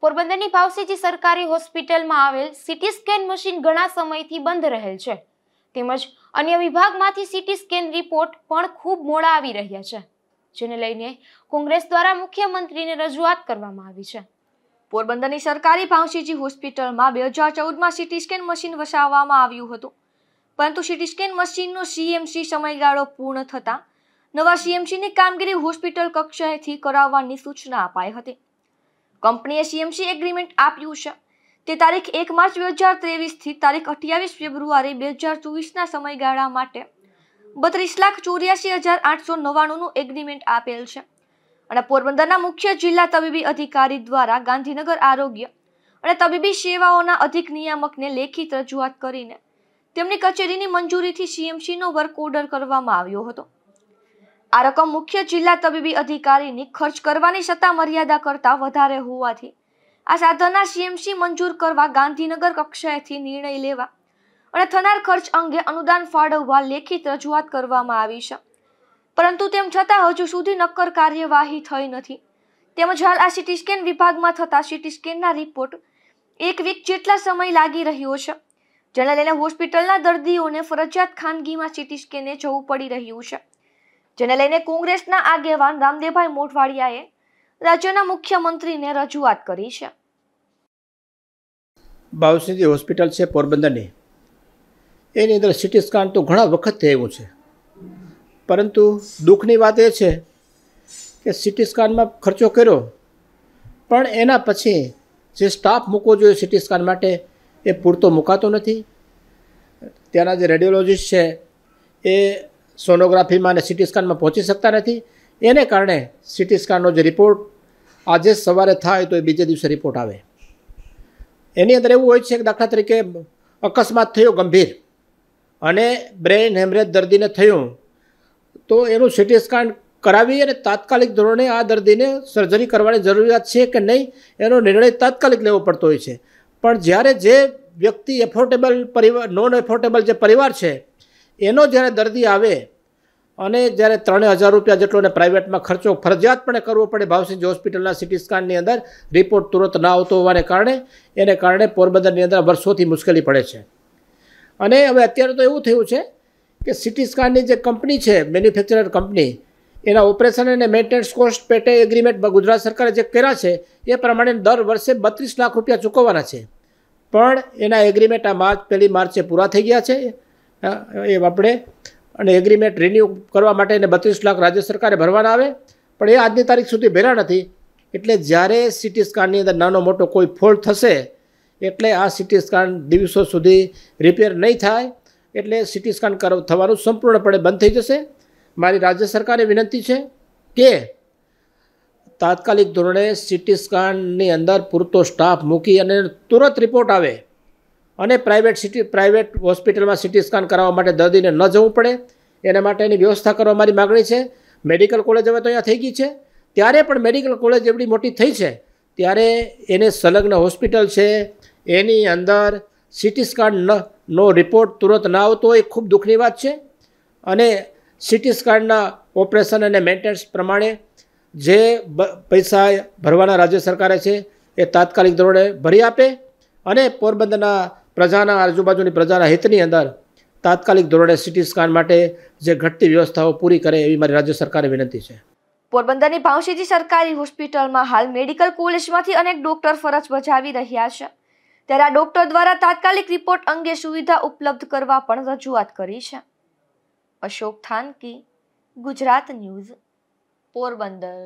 પોરબંદરની ભાવસીજી સરકારી હોસ્પિટલમાં આવેલ સિટી સ્કેન મશીન ઘણા સમયથી બંધ રહેલ છે તેમજ અન્ય વિભાગમાંથી સિટી સ્કેન રિપોર્ટ પણ ખૂબ મોડા આવી રહ્યા છે જેને લઈને કોંગ્રેસ દ્વારા મુખ્યમંત્રીને રજૂઆત કરવામાં આવી છે પોરબંદરની સરકારી ભાવસીજી હોસ્પિટલમાં બે હજાર ચૌદમાં સિટી સ્કેન મશીન વસાવવામાં આવ્યું હતું પરંતુ સિટી સ્કેન મશીનનો સીએમસી સમયગાળો પૂર્ણ થતાં નવા સીએમસીની કામગીરી હોસ્પિટલ કક્ષાએથી કરાવવાની સૂચના અપાઈ હતી કંપનીએ સીએમસી એગ્રીમેન્ટ આપ્યું છે તે તારીખ એક માર્ચ બે હજાર ત્રેવીસથી તારીખ અઠ્યાવીસ ફેબ્રુઆરી બે હજાર ચોવીસના સમયગાળા માટે બત્રીસ લાખ ચોર્યાસી હજાર આઠસો નવ્વાણુંનું એગ્રીમેન્ટ આપેલ છે અને પોરબંદરના મુખ્ય જિલ્લા તબીબી અધિકારી દ્વારા ગાંધીનગર આરોગ્ય અને તબીબી સેવાઓના અધિક નિયામકને લેખિત રજૂઆત કરીને તેમની કચેરીની મંજૂરીથી સીએમસીનો વર્ક ઓર્ડર કરવામાં આવ્યો હતો આ રકમ મુખ્ય જિલ્લા તબીબી અધિકારીની ખર્ચ કરવાની સત્તા મર્યાદા કરતાં વધારે હોવાથી આ સાધના સીએમસી મંજૂર કરવા ગાંધીનગર કક્ષાએથી નિર્ણય લેવા અને થનાર ખર્ચ અંગે અનુદાન ફાળવવા લેખિત રજૂઆત કરવામાં આવી છે પરંતુ તેમ છતાં હજુ સુધી નક્કર કાર્યવાહી થઈ નથી તેમજ હાલ આ સિટી સ્કેન વિભાગમાં થતા સિટી સ્કેનના રિપોર્ટ એક વીક જેટલા સમય લાગી રહ્યો છે જેને લઈને હોસ્પિટલના દર્દીઓને ફરજિયાત ખાનગીમાં સિટી સ્કેને જવું પડી રહ્યું છે જેને લઈને કોંગ્રેસના આગેવાન રામદેવભાઈ મોઢવાડિયાએ રાજ્યના મુખ્યમંત્રીને રજૂઆત કરી છે બાવસીજી હોસ્પિટલ છે પોરબંદરની એની અંદર સિટી સ્કાન તો ઘણા વખત થયું છે પરંતુ દુઃખની વાત એ છે કે સિટી સ્કાનમાં ખર્ચો કર્યો પણ એના પછી જે સ્ટાફ મૂકવો જોઈએ સિટી સ્કાન માટે એ પૂરતો મૂકાતો નથી ત્યાંના જે રેડિયોલોજીસ્ટ છે એ સોનોગ્રાફીમાં અને સિટી સ્કેનમાં પહોંચી શકતા નથી એને કારણે સિટી સ્કેનનો જે રિપોર્ટ આજે સવારે થાય તો એ બીજે દિવસે રિપોર્ટ આવે એની અંદર એવું હોય છે કે દાખલા તરીકે અકસ્માત થયો ગંભીર અને બ્રેઇન હેમરેજ દર્દીને થયું તો એનું સિટી સ્કેન કરાવી અને તાત્કાલિક ધોરણે આ દર્દીને સર્જરી કરવાની જરૂરિયાત છે કે નહીં એનો નિર્ણય તાત્કાલિક લેવો પડતો હોય છે પણ જ્યારે જે વ્યક્તિ એફોર્ટેબલ પરિવાર નોન એફોર્ટેબલ જે પરિવાર છે એનો જ્યારે દર્દી આવે અને જ્યારે ત્રણે હજાર રૂપિયા જેટલો ને પ્રાઇવેટમાં ખર્ચો ફરજિયાતપણે કરવો પડે ભાવસિંહ હોસ્પિટલના સિટી સ્કાનની અંદર રિપોર્ટ તુરંત ના આવતો હોવાને કારણે એને કારણે પોરબંદરની અંદર વર્ષોથી મુશ્કેલી પડે છે અને હવે અત્યારે તો એવું થયું છે કે સિટી સ્કાનની જે કંપની છે મેન્યુફેક્ચરર કંપની એના ઓપરેશન અને મેન્ટેનન્સ કોસ્ટ પેટે એગ્રીમેન્ટ ગુજરાત સરકારે જે કર્યા છે એ પ્રમાણે દર વર્ષે બત્રીસ લાખ રૂપિયા ચૂકવવાના છે પણ એના એગ્રીમેન્ટ આ માર્ચ પહેલી માર્ચે પૂરા થઈ ગયા છે એ આપણે અને એગ્રીમેન્ટ રિન્યૂ કરવા માટે એને બત્રીસ લાખ રાજ્ય સરકારે ભરવાના આવે પણ એ આજની તારીખ સુધી ભર્યા નથી એટલે જ્યારે સિટી સ્કાનની અંદર નાનો મોટો કોઈ ફોલ્ટ થશે એટલે આ સિટી સ્કાન દિવસો સુધી રિપેર નહીં થાય એટલે સિટી સ્કાન થવાનું સંપૂર્ણપણે બંધ થઈ જશે મારી રાજ્ય સરકારે વિનંતી છે કે તાત્કાલિક ધોરણે સિટી સ્કાનની અંદર પૂરતો સ્ટાફ મૂકી અને તુરંત રિપોર્ટ આવે અને પ્રાઇવેટ સિટી પ્રાઇવેટ હોસ્પિટલમાં સિટી સ્કાન કરાવવા માટે દર્દીને ન જવું પડે એના માટેની વ્યવસ્થા કરવા મારી માગણી છે મેડિકલ કોલેજ હવે તો અહીંયા થઈ ગઈ છે ત્યારે પણ મેડિકલ કોલેજ એવડી મોટી થઈ છે ત્યારે એને સંલગ્ન હોસ્પિટલ છે એની અંદર સિટી સ્કેન નો રિપોર્ટ તુરંત ના આવતો એ ખૂબ દુઃખની વાત છે અને સિટી સ્કેનના ઓપરેશન અને મેન્ટેનન્સ પ્રમાણે જે પૈસા ભરવાના રાજ્ય સરકારે છે એ તાત્કાલિક ધોરણે ભરી આપે અને પોરબંદરના પ્રજાના આજુબાજુની પ્રજાના હિતની અંદર તાત્કાલિક ધોરણે સિટી સ્કાન માટે જે ઘટતી વ્યવસ્થાઓ પૂરી કરે એવી મારી રાજ્ય સરકારે વિનંતી છે પોરબંદરની ભાવસીજી સરકારી હોસ્પિટલમાં હાલ મેડિકલ કોલેજમાંથી અનેક ડોક્ટર ફરજ બજાવી રહ્યા છે ત્યારે આ ડોક્ટર દ્વારા તાત્કાલિક રિપોર્ટ અંગે સુવિધા ઉપલબ્ધ કરવા પણ રજૂઆત કરી છે અશોક થાનકી ગુજરાત ન્યૂઝ પોરબંદર